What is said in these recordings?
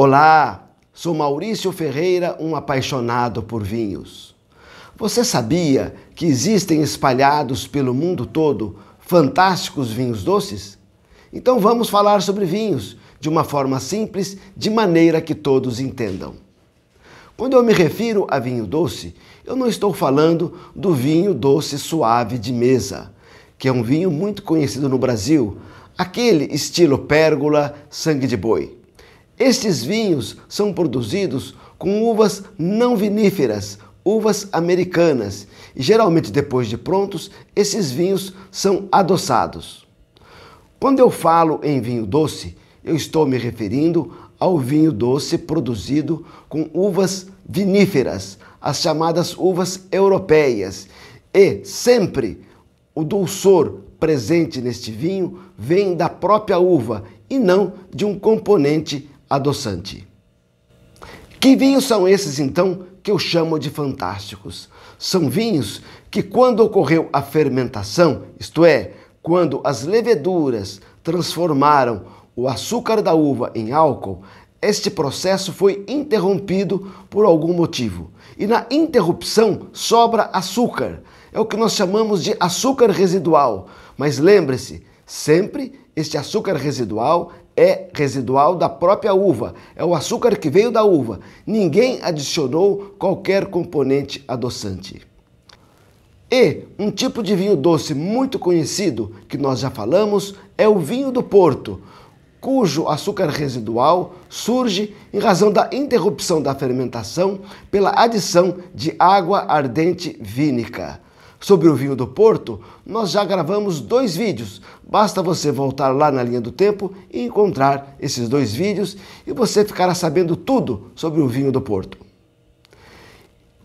Olá, sou Maurício Ferreira, um apaixonado por vinhos. Você sabia que existem espalhados pelo mundo todo fantásticos vinhos doces? Então vamos falar sobre vinhos de uma forma simples, de maneira que todos entendam. Quando eu me refiro a vinho doce, eu não estou falando do vinho doce suave de mesa, que é um vinho muito conhecido no Brasil, aquele estilo pérgola, sangue de boi. Estes vinhos são produzidos com uvas não viníferas, uvas americanas, e geralmente depois de prontos, esses vinhos são adoçados. Quando eu falo em vinho doce, eu estou me referindo ao vinho doce produzido com uvas viníferas, as chamadas uvas europeias. E sempre o dulçor presente neste vinho vem da própria uva e não de um componente adoçante. Que vinhos são esses então que eu chamo de fantásticos? São vinhos que, quando ocorreu a fermentação, isto é, quando as leveduras transformaram o açúcar da uva em álcool, este processo foi interrompido por algum motivo. E na interrupção sobra açúcar. É o que nós chamamos de açúcar residual. Mas lembre-se, sempre este açúcar residual é residual da própria uva, é o açúcar que veio da uva. Ninguém adicionou qualquer componente adoçante. E um tipo de vinho doce muito conhecido, que nós já falamos, é o vinho do Porto, cujo açúcar residual surge em razão da interrupção da fermentação pela adição de água ardente vínica sobre o vinho do Porto, nós já gravamos dois vídeos. Basta você voltar lá na linha do tempo e encontrar esses dois vídeos e você ficará sabendo tudo sobre o vinho do Porto.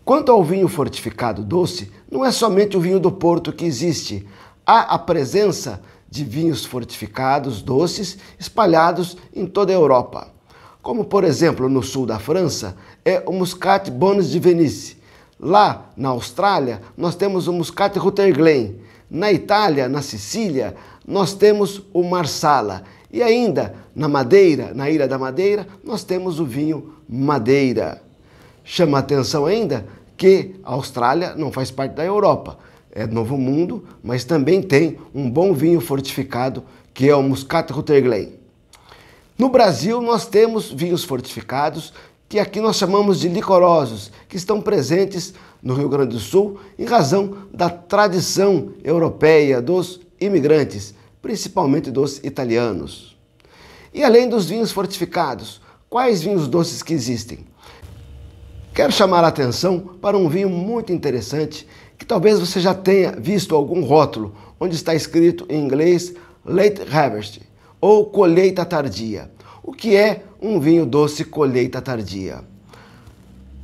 Quanto ao vinho fortificado doce, não é somente o vinho do Porto que existe. Há a presença de vinhos fortificados doces espalhados em toda a Europa. Como, por exemplo, no sul da França, é o Muscat Bonnes de Venise Lá na Austrália, nós temos o Muscat Rutherglen. Na Itália, na Sicília, nós temos o Marsala. E ainda na Madeira, na Ilha da Madeira, nós temos o vinho Madeira. Chama atenção ainda que a Austrália não faz parte da Europa. É Novo Mundo, mas também tem um bom vinho fortificado que é o Muscat Rutherglen. No Brasil, nós temos vinhos fortificados que aqui nós chamamos de licorosos, que estão presentes no Rio Grande do Sul em razão da tradição europeia dos imigrantes, principalmente dos italianos. E além dos vinhos fortificados, quais vinhos doces que existem? Quero chamar a atenção para um vinho muito interessante que talvez você já tenha visto algum rótulo onde está escrito em inglês Late Harvest ou colheita tardia, o que é um vinho doce colheita tardia.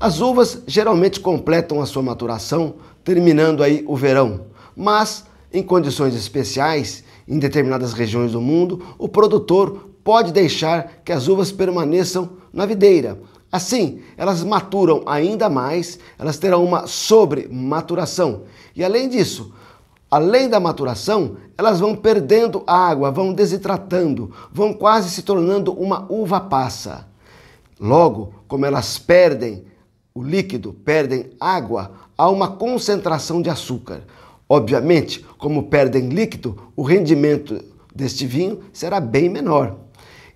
As uvas geralmente completam a sua maturação, terminando aí o verão, mas em condições especiais, em determinadas regiões do mundo, o produtor pode deixar que as uvas permaneçam na videira. Assim, elas maturam ainda mais, elas terão uma sobrematuração. E além disso, além da maturação, elas vão perdendo água, vão desidratando, vão quase se tornando uma uva passa. Logo, como elas perdem o líquido, perdem água, há uma concentração de açúcar. Obviamente, como perdem líquido, o rendimento deste vinho será bem menor.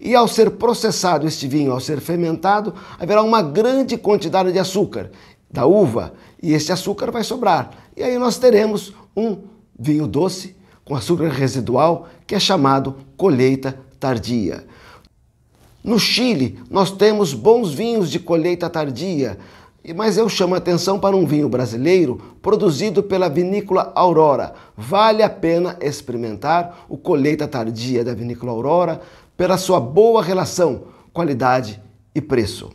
E ao ser processado este vinho, ao ser fermentado, haverá uma grande quantidade de açúcar da uva e este açúcar vai sobrar. E aí nós teremos um vinho doce com açúcar residual, que é chamado colheita tardia. No Chile, nós temos bons vinhos de colheita tardia, mas eu chamo a atenção para um vinho brasileiro produzido pela vinícola Aurora. Vale a pena experimentar o colheita tardia da vinícola Aurora pela sua boa relação qualidade e preço.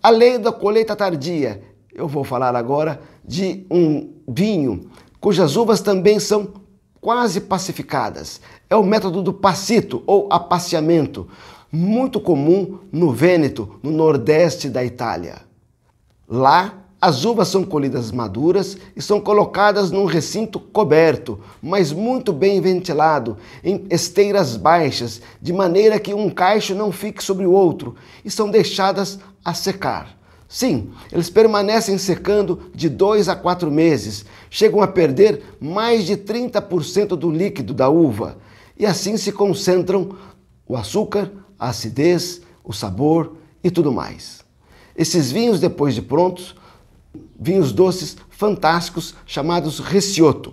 Além da colheita tardia, eu vou falar agora de um vinho cujas uvas também são quase pacificadas. É o método do passito ou apaciamento, muito comum no Vêneto, no nordeste da Itália. Lá, as uvas são colhidas maduras e são colocadas num recinto coberto, mas muito bem ventilado, em esteiras baixas, de maneira que um caixo não fique sobre o outro, e são deixadas a secar. Sim, eles permanecem secando de dois a quatro meses, chegam a perder mais de 30% do líquido da uva e assim se concentram o açúcar, a acidez, o sabor e tudo mais. Esses vinhos, depois de prontos, vinhos doces fantásticos chamados Recioto.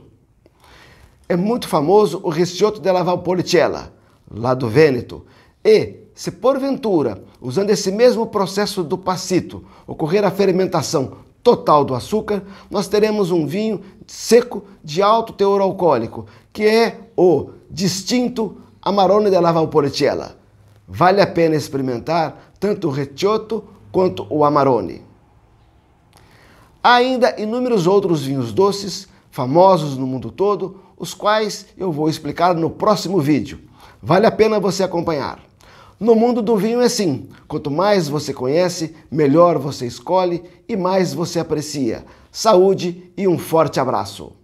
É muito famoso o Recioto della Valpolicella, lá do Vêneto, e se porventura, usando esse mesmo processo do passito, ocorrer a fermentação total do açúcar, nós teremos um vinho seco de alto teor alcoólico, que é o distinto Amarone della Valpolicella. Vale a pena experimentar tanto o Recioto quanto o Amarone. Há ainda inúmeros outros vinhos doces, famosos no mundo todo, os quais eu vou explicar no próximo vídeo. Vale a pena você acompanhar. No mundo do vinho é assim: quanto mais você conhece, melhor você escolhe e mais você aprecia. Saúde e um forte abraço!